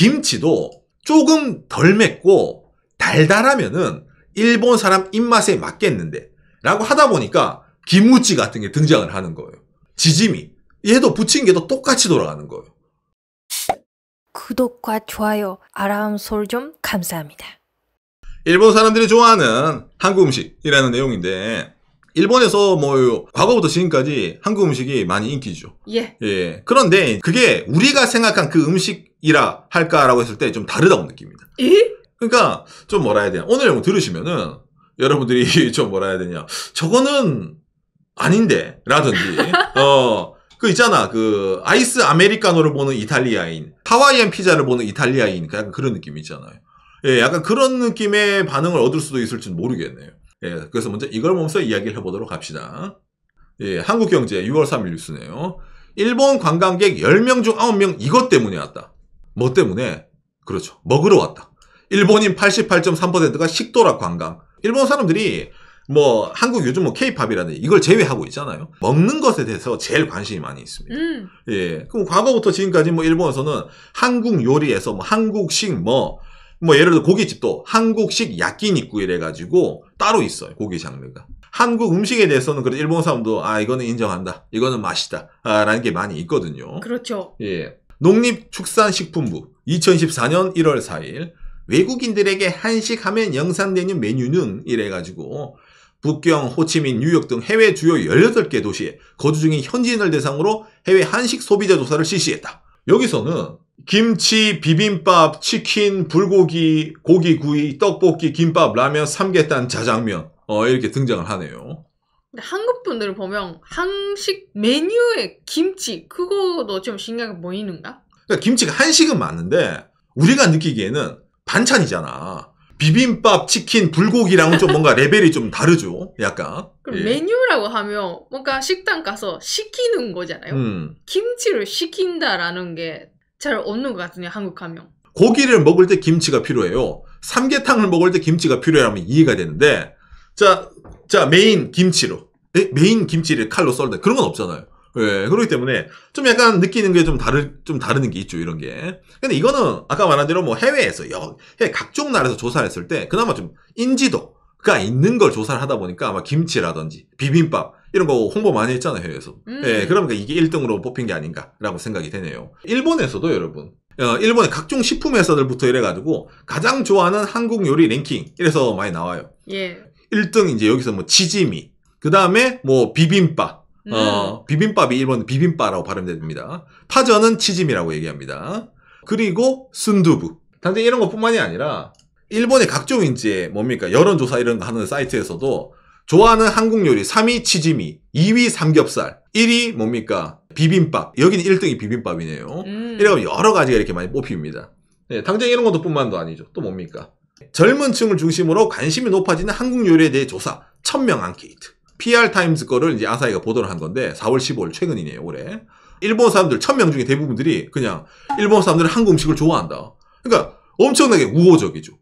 김치도 조금 덜 맵고 달달하면은 일본 사람 입맛에 맞겠는데 라고 하다 보니까 김무찌 같은 게 등장을 하는 거예요. 지짐이. 얘도 부침개도 똑같이 돌아가는 거예요. 구독과 좋아요, 아람 소리 좀 감사합니다. 일본 사람들이 좋아하는 한국 음식이라는 내용인데 일본에서 뭐 과거부터 지금까지 한국 음식이 많이 인기죠. 예. 예. 그런데 그게 우리가 생각한 그 음식 이라 할까라고 했을 때 좀 다르다고 느낍니다. 에? 예? 그러니까 좀 뭐라 해야 되냐. 오늘 영어 들으시면은 여러분들이 좀 뭐라 해야 되냐. 저거는 아닌데 라든지 어. 그 있잖아 그 아이스 아메리카노를 보는 이탈리아인 하와이안 피자를 보는 이탈리아인 그 약간 그런 느낌 이 있잖아요 예 약간 그런 느낌의 반응을 얻을 수도 있을지는 모르겠네요 예 그래서 먼저 이걸 보면서 이야기를 해보도록 합시다 예 한국경제 6월 3일 뉴스네요 일본 관광객 10명 중 9명 이것 때문에 왔다 뭐 때문에? 그렇죠. 먹으러 왔다. 일본인 88.3%가 식도락 관광. 일본 사람들이 뭐 한국 요즘 뭐 케이팝이라는 이걸 제외하고 있잖아요. 먹는 것에 대해서 제일 관심이 많이 있습니다. 음. 예. 그럼 과거부터 지금까지 뭐 일본에서는 한국 요리에서 뭐 한국식 뭐뭐 뭐 예를 들어 고깃집도 한국식 야끼니꾸 이래가지고 따로 있어요 고기 장르가 한국 음식에 대해서는 그래도 일본 사람도 아 이거는 인정한다 이거는 맛있다 아, 라는 게 많이 있거든요 그렇죠 예 농립축산식품부 2014년 1월 4일 외국인들에게 한식하면 영상되는 메뉴는 이래가지고 북경, 호치민, 뉴욕 등 해외 주요 18개 도시에 거주 중인 현지인을 대상으로 해외 한식 소비자 조사를 실시했다. 여기서는 김치, 비빔밥, 치킨, 불고기, 고기구이, 떡볶이, 김밥, 라면, 삼계탕, 자장면 어, 이렇게 등장을 하네요. 근데 한국 분들을 보면 한식 메뉴에 김치 그거도 좀신게 보이는가? 그러니까 김치가 한식은 맞는데 우리가 느끼기에는 반찬이잖아. 비빔밥, 치킨, 불고기랑은 좀 뭔가 레벨이 좀 다르죠. 약간. 그럼 예. 메뉴라고 하면 뭔가 식당 가서 시키는 거잖아요. 음. 김치를 시킨다라는 게 잘 없는 것 같은데 한국 하면. 고기를 먹을 때 김치가 필요해요. 삼계탕을 먹을 때 김치가 필요하면 이해가 되는데 자, 자, 메인 김치로. 에? 메인 김치를 칼로 썰다. 그런 건 없잖아요. 예, 그렇기 때문에 좀 약간 느끼는 게 좀 다른 좀 다른 게 있죠 이런 게. 근데 이거는 아까 말한 대로 뭐 해외에서 여, 해외 각종 나라에서 조사했을 때 그나마 좀 인지도가 있는 걸 조사를 하다 보니까 아마 김치라든지 비빔밥 이런 거 홍보 많이 했잖아요 해외에서. 음. 예, 그러니까 이게 1등으로 뽑힌 게 아닌가라고 생각이 되네요. 일본에서도 여러분. 어, 일본의 각종 식품 회사들부터 이래가지고 가장 좋아하는 한국 요리 랭킹 이래서 많이 나와요. 예. 1등 이제 여기서 뭐 치즈미. 그 다음에 뭐 비빔밥. 어, 음. 어, 비빔밥이 일본 비빔밥이라고 발음됩니다. 파전은 치즈미라고 얘기합니다. 그리고 순두부. 단지 이런 것뿐만이 아니라 일본의 각종 이제 뭡니까 여론조사 이런 거 하는 사이트에서도 좋아하는 한국 요리 3위 치즈미, 2위 삼겹살, 1위 뭡니까 비빔밥. 여기는 1등이 비빔밥이네요. 음. 이래가 여러 가지가 이렇게 많이 뽑힙니다. 네, 당장 이런 것도 뿐만도 아니죠. 또 뭡니까? 젊은 층을 중심으로 관심이 높아지는 한국 요리에 대해 조사 1000명 앙케이트 PR 타임즈 거를 이제 아사히가 보도를 한 건데 4월 15일 최근이네요 올해 일본 사람들 1000명 중에 대부분들이 그냥 일본 사람들은 한국 음식을 좋아한다 그러니까 엄청나게 우호적이죠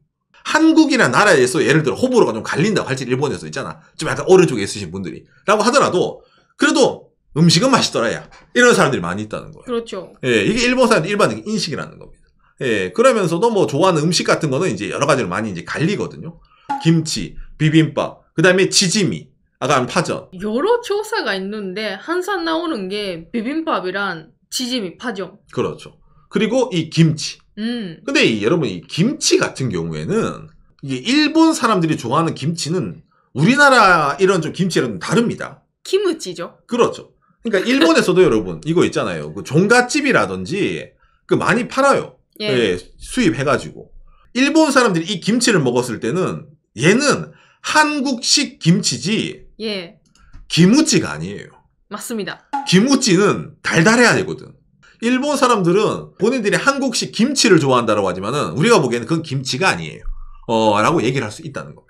한국이나 나라에서 예를 들어 호불호가 좀 갈린다고 할지 일본에서 있잖아 좀 약간 오른쪽에 있으신 분들이 라고 하더라도 그래도 음식은 맛있더라야 이런 사람들이 많이 있다는 거예요 그렇죠 예, 이게 일본 사람들 일반적인 인식이라는 겁니다 예, 그러면서도 뭐 좋아하는 음식 같은 거는 이제 여러 가지로 많이 이제 갈리거든요. 김치, 비빔밥, 그 다음에 지짐이, 아까 파전. 여러 조사가 있는데 항상 나오는 게 비빔밥이란 지짐이 파전. 그렇죠. 그리고 이 김치. 음. 근데 이, 여러분 이 김치 같은 경우에는 이게 일본 사람들이 좋아하는 김치는 우리나라 이런 좀 김치랑 다릅니다. 김치죠. 그렇죠. 그러니까 일본에서도 여러분 이거 있잖아요. 그 종갓집이라든지 그 많이 팔아요. 예. 예. 수입해가지고 일본 사람들이 이 김치를 먹었을 때는 얘는 한국식 김치지 예. 김우찌가 아니에요. 맞습니다. 김우찌는 달달해야 되거든. 일본 사람들은 본인들이 한국식 김치를 좋아한다고 하지만은 우리가 보기에는 그건 김치가 아니에요. 어, 라고 얘기를 할 수 있다는 겁니다.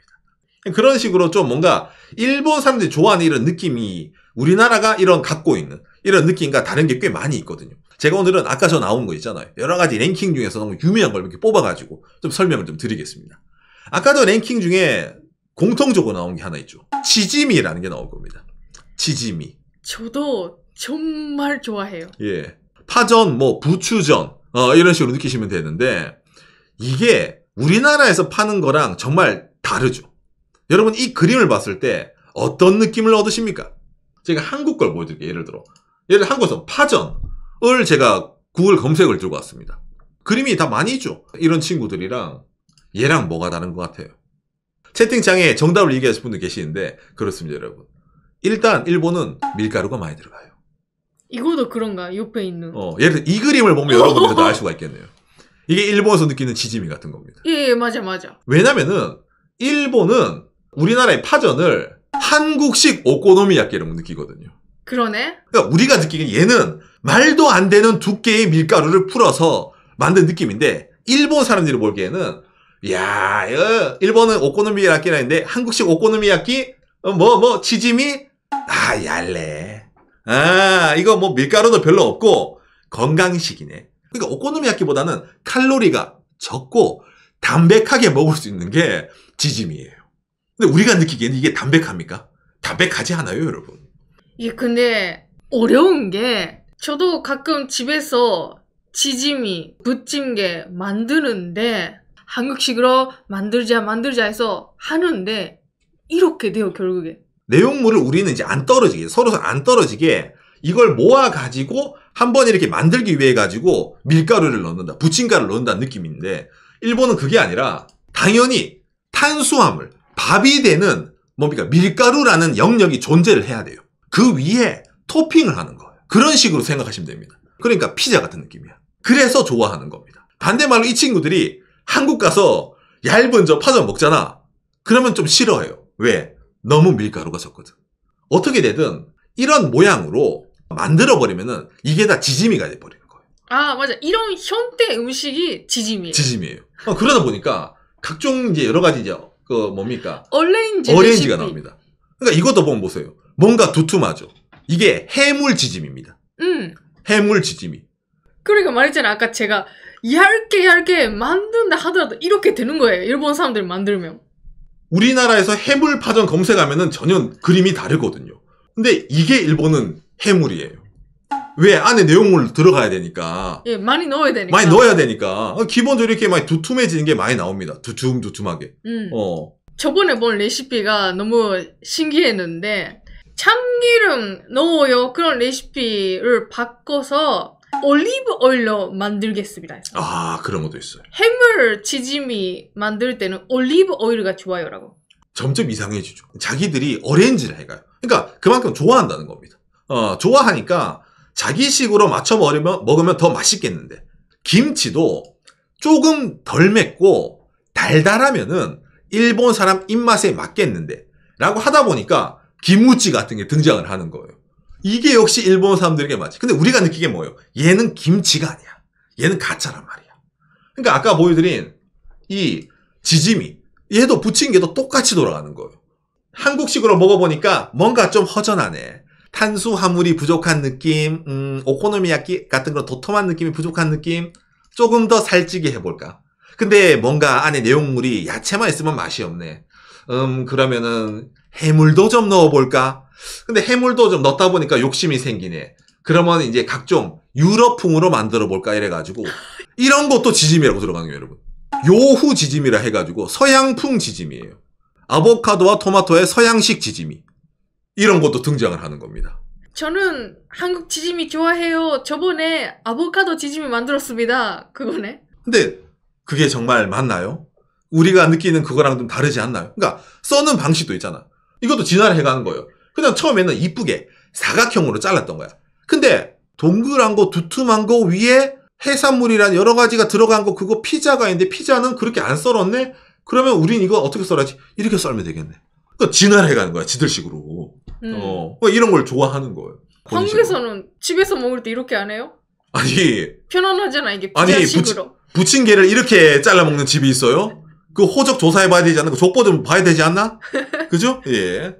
그런 식으로 좀 뭔가 일본 사람들이 좋아하는 이런 느낌이 우리나라가 이런 갖고 있는 이런 느낌과 다른 게 꽤 많이 있거든요. 제가 오늘은 아까 저 나온 거 있잖아요. 여러 가지 랭킹 중에서 너무 유명한 걸 이렇게 뽑아가지고 좀 설명을 좀 드리겠습니다. 아까도 랭킹 중에 공통적으로 나온 게 하나 있죠. 지지미라는게 나올 겁니다. 지지미 저도 정말 좋아해요. 예. 파전, 뭐, 부추전, 어, 이런 식으로 느끼시면 되는데, 이게 우리나라에서 파는 거랑 정말 다르죠. 여러분, 이 그림을 봤을 때 어떤 느낌을 얻으십니까? 제가 한국 걸 보여드릴게요. 예를 들어. 예를 한국에서 파전. 을 제가 구글 검색을 들고 왔습니다. 그림이 다 많이 있죠. 이런 친구들이랑 얘랑 뭐가 다른 것 같아요. 채팅창에 정답을 얘기하실 분도 계시는데 그렇습니다 여러분. 일단 일본은 밀가루가 많이 들어가요. 이거도 그런가? 옆에 있는. 어, 예를 들어 이 그림을 보면 여러분들도 다알 수가 있겠네요. 이게 일본에서 느끼는 지짐이 같은 겁니다. 예, 예 맞아, 맞아. 왜냐면은 일본은 우리나라의 파전을 한국식 오코노미야끼라고 느끼거든요. 그러네. 그러니까 우리가 느끼기엔 얘는 말도 안 되는 두께의 밀가루를 풀어서 만든 느낌인데 일본 사람들이 보기에는 야 일본은 오코노미야끼라는데 했 한국식 오코노미야끼 뭐뭐 어, 뭐, 치즈미 아얄래아 아, 이거 뭐 밀가루도 별로 없고 건강식이네 그러니까 오코노미야끼보다는 칼로리가 적고 담백하게 먹을 수 있는 게 지짐이에요. 근데 우리가 느끼기에는 이게 담백합니까? 담백하지 않아요, 여러분. 예, 근데 어려운 게 저도 가끔 집에서 지짐이, 부침개 만드는데 한국식으로 만들자 만들자 해서 하는데 이렇게 돼요 결국에. 내용물을 우리는 이제 안 떨어지게 서로 안 떨어지게 이걸 모아 가지고 한 번 이렇게 만들기 위해 가지고 밀가루를 넣는다, 부침가를 넣는다는 느낌인데 일본은 그게 아니라 당연히 탄수화물, 밥이 되는 뭡니까 밀가루라는 영역이 존재를 해야 돼요. 그 위에 토핑을 하는 거. 그런 식으로 생각하시면 됩니다. 그러니까 피자 같은 느낌이야. 그래서 좋아하는 겁니다. 반대말로 이 친구들이 한국 가서 얇은 저 파전 먹잖아. 그러면 좀 싫어해요. 왜? 너무 밀가루가 적거든. 어떻게 되든 이런 모양으로 만들어버리면은 이게 다 지짐이가 돼버리는 거예요. 아, 맞아. 이런 형태 음식이 지짐이에요. 지짐이에요. 어, 그러다 보니까 각종 이제 여러 가지 이제 그 뭡니까? 얼레인지 어레인지가 나옵니다. 그러니까 이것도 보면 보세요. 뭔가 두툼하죠. 이게 해물 지짐입니다. 음. 해물 지짐이. 그러니까 말했잖아. 아까 제가 얇게 얇게 만든다 하더라도 이렇게 되는 거예요. 일본 사람들 만들면. 우리나라에서 해물 파전 검색하면은 전혀 그림이 다르거든요. 근데 이게 일본은 해물이에요. 왜 안에 내용물 들어가야 되니까. 예, 많이 넣어야 되니까. 많이 넣어야 되니까. 어, 기본적으로 이렇게 많이 두툼해지는 게 많이 나옵니다. 두툼두툼하게. 음. 어. 저번에 본 레시피가 너무 신기했는데 참기름 넣어요 그런 레시피를 바꿔서 올리브 오일로 만들겠습니다. 아 그런 것도 있어요. 해물 지짐이 만들 때는 올리브 오일가 좋아요라고. 점점 이상해지죠. 자기들이 어렌지를 해가요. 그러니까 그만큼 좋아한다는 겁니다. 어, 좋아하니까 자기식으로 맞춰 먹으면, 먹으면 더 맛있겠는데 김치도 조금 덜 맵고 달달하면은 일본 사람 입맛에 맞겠는데 라고 하다 보니까 김우찌 같은 게 등장을 하는 거예요. 이게 역시 일본 사람들에게 맞지. 근데 우리가 느끼게 뭐예요? 얘는 김치가 아니야. 얘는 가짜란 말이야. 그러니까 아까 보여드린 이 지짐이 얘도 부침개도 똑같이 돌아가는 거예요. 한국식으로 먹어보니까 뭔가 좀 허전하네. 탄수화물이 부족한 느낌, 음, 오코노미야끼 같은 그런 도톰한 느낌이 부족한 느낌, 조금 더 살찌게 해볼까. 근데 뭔가 안에 내용물이 야채만 있으면 맛이 없네. 음, 그러면은 해물도 좀 넣어볼까? 근데 해물도 좀 넣다 보니까 욕심이 생기네. 그러면 이제 각종 유럽풍으로 만들어볼까 이래가지고 이런 것도 지짐이라고 들어가는 거예요, 여러분. 요후 지짐이라 해가지고 서양풍 지짐이에요. 아보카도와 토마토의 서양식 지짐이 이런 것도 등장을 하는 겁니다. 저는 한국 지짐이 좋아해요. 저번에 아보카도 지짐이 만들었습니다. 그거네. 근데 그게 정말 맞나요? 우리가 느끼는 그거랑 좀 다르지 않나요? 그러니까 써는 방식도 있잖아. 이것도 진화를 해가는 거예요. 그냥 처음에는 이쁘게 사각형으로 잘랐던 거야. 근데 동그란 거, 두툼한 거 위에 해산물이란 여러 가지가 들어간 거 그거 피자가 있는데 피자는 그렇게 안 썰었네? 그러면 우린 이거 어떻게 썰어야지? 이렇게 썰면 되겠네. 그러니까 진화를 해가는 거야, 지들식으로. 음. 어, 그러니까 이런 걸 좋아하는 거예요. 한국에서는 집에서 먹을 때 이렇게 안 해요? 아니. 편안하잖아, 이게 피자식으로. 아니, 부치, 부침개를 이렇게 잘라 먹는 집이 있어요? 그 호적 조사해 봐야 되지 않나? 그 족보 좀 봐야 되지 않나? 그죠? 예.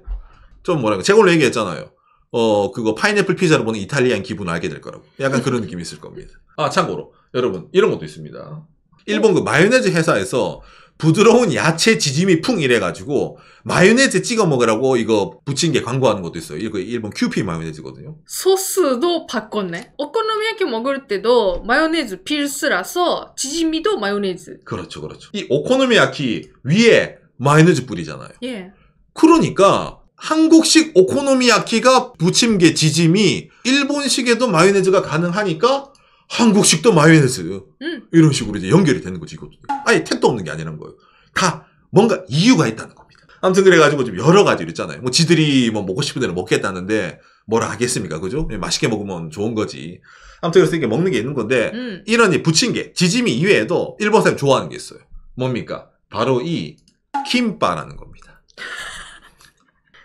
좀 뭐랄까. 제가 원래 얘기했잖아요. 어, 그거 파인애플 피자를 보는 이탈리안 기분을 알게 될 거라고. 약간 그런 느낌이 있을 겁니다. 아, 참고로. 여러분, 이런 것도 있습니다. 일본 그 마요네즈 회사에서 부드러운 야채 지짐이 풍 이래가지고 마요네즈 찍어 먹으라고 이거 붙인 게 광고하는 것도 있어요. 이거 일본 큐피 마요네즈거든요. 소스도 바꿨네. 오코노미야키 먹을 때도 마요네즈 필수라서 지짐이도 마요네즈. 그렇죠, 그렇죠. 이 오코노미야키 위에 마요네즈 뿌리잖아요. 예. 그러니까 한국식 오코노미야키가 부침개 지짐이 일본식에도 마요네즈가 가능하니까 한국식도 마요네즈 음. 이런 식으로 이제 연결이 되는 거지 이것도 아예 택도 없는 게아니라는 거예요 다 뭔가 이유가 있다는 겁니다 아무튼 그래가지고 지금 여러 가지로 있잖아요 뭐 지들이 뭐 먹고 싶은 대로 먹겠다는데 뭐라 하겠습니까 그죠 예, 맛있게 먹으면 좋은 거지 아무튼 그래서 이게 먹는 게 있는 건데 음. 이런 이부침 게, 지짐이 이외에도 일본 사람 좋아하는 게 있어요 뭡니까 바로 이 김바라는 겁니다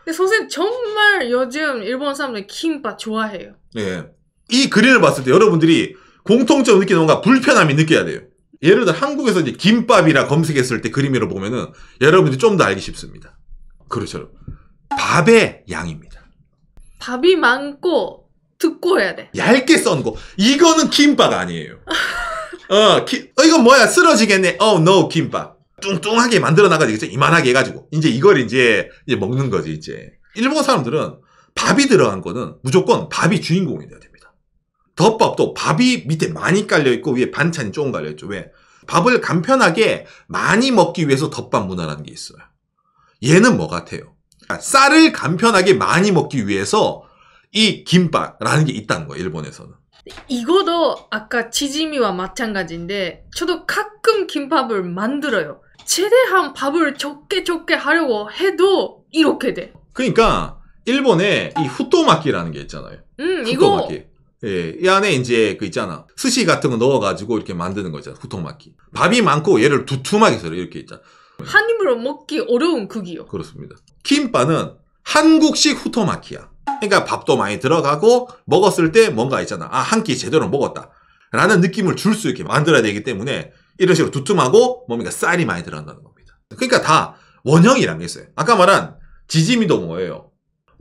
근데 선생님 정말 요즘 일본 사람들 김바 좋아해요 예. 이 그림을 봤을 때 여러분들이 공통점 느끼는 뭔가 불편함이 느껴야 돼요. 예를 들어 한국에서 이제 김밥이라 검색했을 때 그림으로 보면은 여러분들이 좀 더 알기 쉽습니다. 그렇죠. 밥의 양입니다. 밥이 많고 듣고 해야 돼. 얇게 썬 거. 이거는 김밥 아니에요. 어, 기, 어이거 뭐야? 쓰러지겠네. 어, oh, no, 김밥. 뚱뚱하게 만들어 나가지고 이만하게 해가지고 이제 이걸 이제, 이제 먹는 거지 이제. 일본 사람들은 밥이 들어간 거는 무조건 밥이 주인공이 돼야 돼. 덮밥도 밥이 밑에 많이 깔려있고 위에 반찬이 조금 깔려있죠. 왜? 밥을 간편하게 많이 먹기 위해서 덮밥 문화라는 게 있어요. 얘는 뭐 같아요? 그러니까 쌀을 간편하게 많이 먹기 위해서 이 김밥이라는 게 있다는 거예요. 일본에서는. 이거도 아까 지짐이와 마찬가지인데 저도 가끔 김밥을 만들어요. 최대한 밥을 적게 적게 하려고 해도 이렇게 돼. 그러니까 일본에 이 후토마키라는 게 있잖아요. 음, 후토마키. 이거 예, 이 안에 이제 그 있잖아. 스시 같은 거 넣어가지고 이렇게 만드는 거 있잖아. 후통막기. 밥이 많고 얘를 두툼하게 썰어 이렇게 있잖아. 한 입으로 먹기 어려운 크기요. 그렇습니다. 김밥은 한국식 후토마키야. 그러니까 밥도 많이 들어가고 먹었을 때 뭔가 있잖아. 아, 한 끼 제대로 먹었다. 라는 느낌을 줄 수 있게 만들어야 되기 때문에 이런 식으로 두툼하고 뭡니까 쌀이 많이 들어간다는 겁니다. 그러니까 다 원형이란 게 있어요. 아까 말한 지짐이도 뭐예요?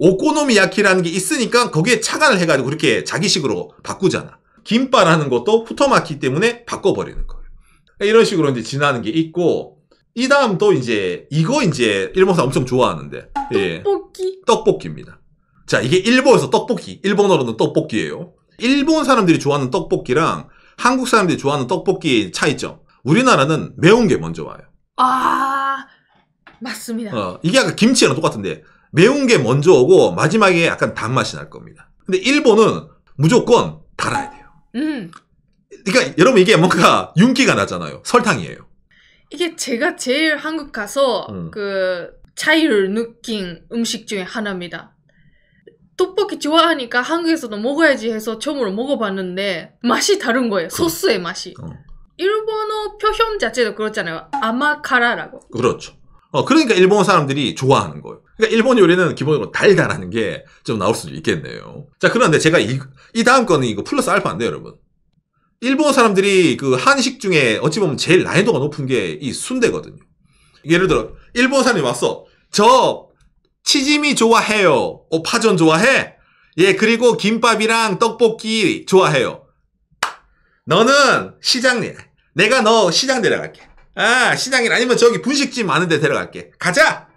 오코노미야키라는 게 있으니까 거기에 착안을 해가지고 그렇게 자기식으로 바꾸잖아. 김밥라는 것도 후토마키 때문에 바꿔버리는 거예요. 그러니까 이런 식으로 이제 지나는 게 있고 이 다음 또 이제 이거 이제 일본 사람 엄청 좋아하는데 예. 떡볶이 예, 떡볶이입니다. 자 이게 일본에서 떡볶이 일본어로는 떡볶이예요. 일본 사람들이 좋아하는 떡볶이랑 한국 사람들이 좋아하는 떡볶이의 차이점. 우리나라는 매운 게 먼저 와요. 아 맞습니다. 어, 이게 아까 김치랑 똑같은데 매운 게 먼저 오고 마지막에 약간 단맛이 날 겁니다. 근데 일본은 무조건 달아야 돼요. 음. 그러니까 여러분 이게 뭔가 윤기가 나잖아요. 설탕이에요. 이게 제가 제일 한국 가서 음. 그 차이를 느낀 음식 중에 하나입니다. 떡볶이 좋아하니까 한국에서도 먹어야지 해서 처음으로 먹어봤는데 맛이 다른 거예요. 그. 소스의 맛이. 어. 일본어 표현 자체도 그렇잖아요. 아마카라라고. 그렇죠. 어, 그러니까 일본 사람들이 좋아하는 거예요. 그러니까 일본 요리는 기본적으로 달달는게 좀 나올 수도 있겠네요. 자, 그런데 제가 이, 이 다음 거는 이거 플러스 알파인데 여러분. 일본 사람들이 그 한식 중에 어찌 보면 제일 난이도가 높은 게 이 순대거든요. 예를 들어, 일본 사람이 왔어. 저 치즈미 좋아해요. 오, 어, 파전 좋아해? 예, 그리고 김밥이랑 떡볶이 좋아해요. 너는 시장, 내가 너 시장 데려갈게. 아, 시장이 아니면 저기 분식집 많은 데 데려갈게. 가자!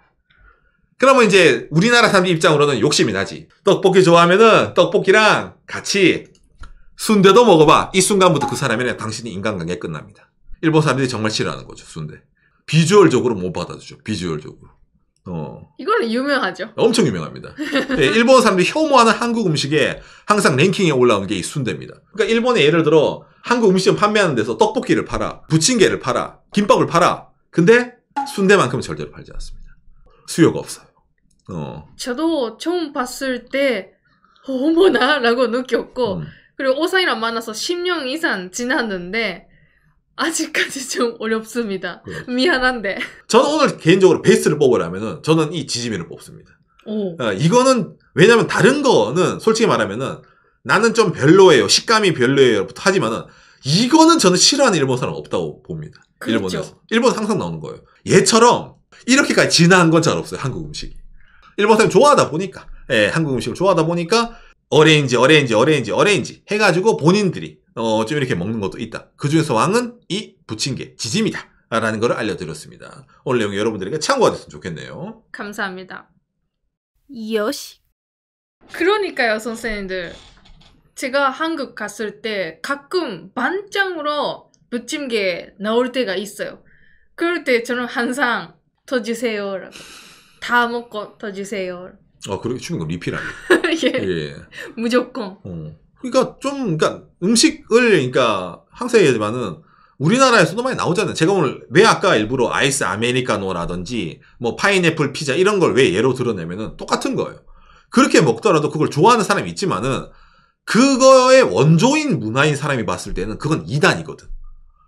그러면 이제 우리나라 사람들 입장으로는 욕심이 나지. 떡볶이 좋아하면은 떡볶이랑 같이 순대도 먹어봐. 이 순간부터 그 사람에는 당신이 인간관계 끝납니다. 일본 사람들이 정말 싫어하는 거죠, 순대. 비주얼적으로 못 받아주죠, 비주얼적으로. 어. 이걸로 유명하죠. 엄청 유명합니다. 네, 일본 사람들이 혐오하는 한국 음식에 항상 랭킹에 올라오는 게 이 순대입니다. 그러니까 일본에 예를 들어 한국 음식점 판매하는 데서 떡볶이를 팔아, 부침개를 팔아, 김밥을 팔아. 근데 순대만큼은 절대로 팔지 않습니다. 수요가 없어요. 어. 저도 처음 봤을 때 어머나라고 느꼈고 음. 그리고 오사이랑 만나서 10년 이상 지났는데 아직까지 좀 어렵습니다. 그렇죠. 미안한데. 저는 오늘 개인적으로 베스트를 뽑으라면은 저는 이 지지미를 뽑습니다. 오. 어, 이거는 왜냐면 다른 거는 솔직히 말하면은 나는 좀 별로예요. 식감이 별로예요부터 하지만은 이거는 저는 싫어하는 일본 사람 없다고 봅니다. 그렇죠. 일본에서. 일본 항상 나오는 거예요. 얘처럼 이렇게까지 진화한 건 잘 없어요. 한국 음식이. 일본 사람이 좋아하다 보니까 예, 한국 음식을 좋아하다 보니까 어레인지 어레인지 어레인지 어레인지 해가지고 본인들이 어, 좀 이렇게 먹는 것도 있다. 그 중에서 왕은 이 부침개 지짐이다. 라는 걸 알려드렸습니다. 오늘 내용 여러분들에게 참고가 됐으면 좋겠네요. 감사합니다. 여시. 그러니까요, 선생님들. 제가 한국 갔을 때 가끔 반찬으로 부침개 나올 때가 있어요. 그럴 때 저는 항상 더 주세요. 라고. 다 먹고 더 주세요. 아, 그렇게 주는 건 리필 아니에요? 예. 예. 예. 무조건. 어. 그러니까 좀, 그러니까 음식을, 그러니까 항상 얘기하지만은 우리나라에서도 많이 나오잖아요. 제가 오늘 왜 아까 일부러 아이스 아메리카노라든지 뭐 파인애플 피자 이런 걸 왜 예로 들어내면은 똑같은 거예요. 그렇게 먹더라도 그걸 좋아하는 사람이 있지만은 그거의 원조인 문화인 사람이 봤을 때는 그건 이단이거든.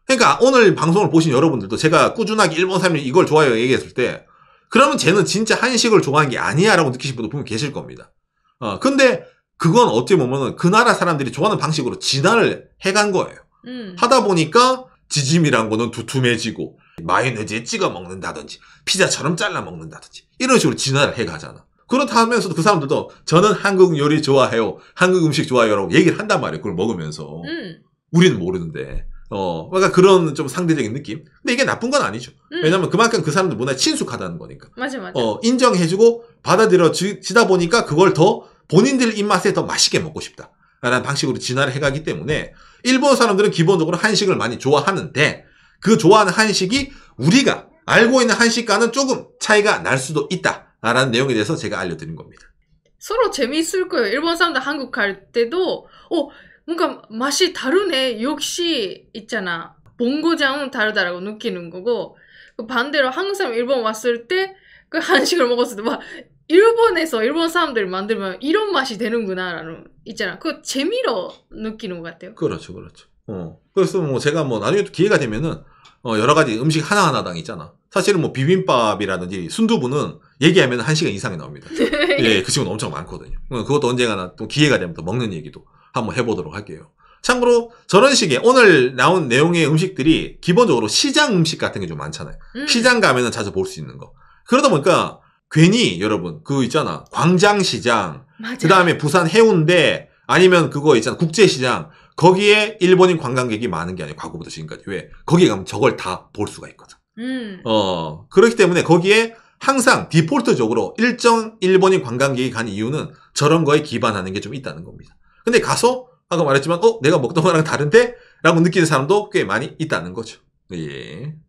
그러니까 오늘 방송을 보신 여러분들도 제가 꾸준하게 일본 사람이 이걸 좋아요 해 얘기했을 때 그러면 쟤는 진짜 한식을 좋아하는 게 아니야라고 느끼신 분도 분명 계실 겁니다. 어 근데 그건 어떻게 보면은 그 나라 사람들이 좋아하는 방식으로 진화를 해간 거예요. 음. 하다 보니까 지짐이란 거는 두툼해지고 마요네즈에 찍어 먹는다든지 피자처럼 잘라 먹는다든지 이런 식으로 진화를 해가잖아. 그렇다 면서도그 사람들도 저는 한국 요리 좋아해요. 한국 음식 좋아해요. 라고 얘기를 한단 말이에요. 그걸 먹으면서. 음. 우리는 모르는데. 어, 그러니까 그런 좀 상대적인 느낌. 근데 이게 나쁜 건 아니죠. 음. 왜냐면 그만큼 그 사람들 문화에 친숙하다는 거니까. 맞아, 맞아. 어, 인정해주고 받아들여지다 보니까 그걸 더 본인들 입맛에 더 맛있게 먹고 싶다. 라는 방식으로 진화를 해가기 때문에 일본 사람들은 기본적으로 한식을 많이 좋아하는데 그 좋아하는 한식이 우리가 알고 있는 한식과는 조금 차이가 날 수도 있다. 라는 내용에 대해서 제가 알려드린 겁니다. 서로 재미있을 거예요. 일본 사람들 한국 갈 때도, 어, 그러니까 맛이 다르네. 역시 있잖아. 본고장은 다르다라고 느끼는 거고 그 반대로 항상 일본 왔을 때 그 한식을 먹었을 때 막 일본에서 일본 사람들 만들면 이런 맛이 되는구나라는 있잖아. 그 재미로 느끼는 것 같아요. 그렇죠, 그렇죠. 어. 그래서 뭐 제가 뭐 나중에 또 기회가 되면은 어 여러 가지 음식 하나 하나당 있잖아. 사실은 뭐 비빔밥이라든지 순두부는 얘기하면 한 시간 이상이 나옵니다. 예, 그 친구는 엄청 많거든요. 어, 그것도 언젠가나 또 기회가 되면 또 먹는 얘기도 한번 해보도록 할게요. 참고로 저런 식의 오늘 나온 내용의 음식들이 기본적으로 시장 음식 같은 게 좀 많잖아요. 음. 시장 가면은 자주 볼 수 있는 거. 그러다 보니까 괜히 여러분 그 있잖아. 광장시장. 그 다음에 부산 해운대 아니면 그거 있잖아. 국제시장. 거기에 일본인 관광객이 많은 게 아니고 과거부터 지금까지 왜거기 가면 저걸 다 볼 수가 있거든. 음. 어 그렇기 때문에 거기에 항상 디폴트적으로 일정 일본인 관광객이 간 이유는 저런 거에 기반하는 게 좀 있다는 겁니다. 근데 가서 아까 말했지만 어 내가 먹던 거랑 다른데? 라고 느끼는 사람도 꽤 많이 있다는 거죠. 예.